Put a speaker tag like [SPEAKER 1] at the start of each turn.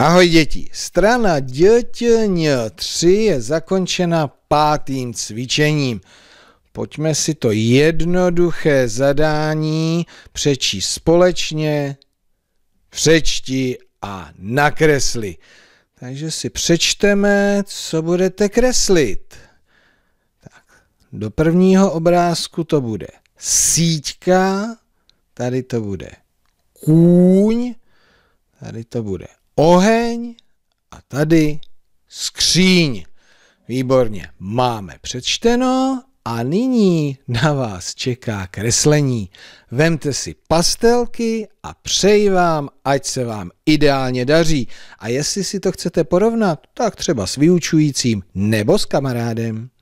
[SPEAKER 1] Ahoj děti, strana dětň 3 je zakončena pátým cvičením. Pojďme si to jednoduché zadání přečíst společně, přečti a nakresli. Takže si přečteme, co budete kreslit. Tak, do prvního obrázku to bude síťka, tady to bude kůň, tady to bude oheň a tady skříň. Výborně, máme přečteno a nyní na vás čeká kreslení. Vemte si pastelky a přeji vám, ať se vám ideálně daří. A jestli si to chcete porovnat, tak třeba s vyučujícím nebo s kamarádem.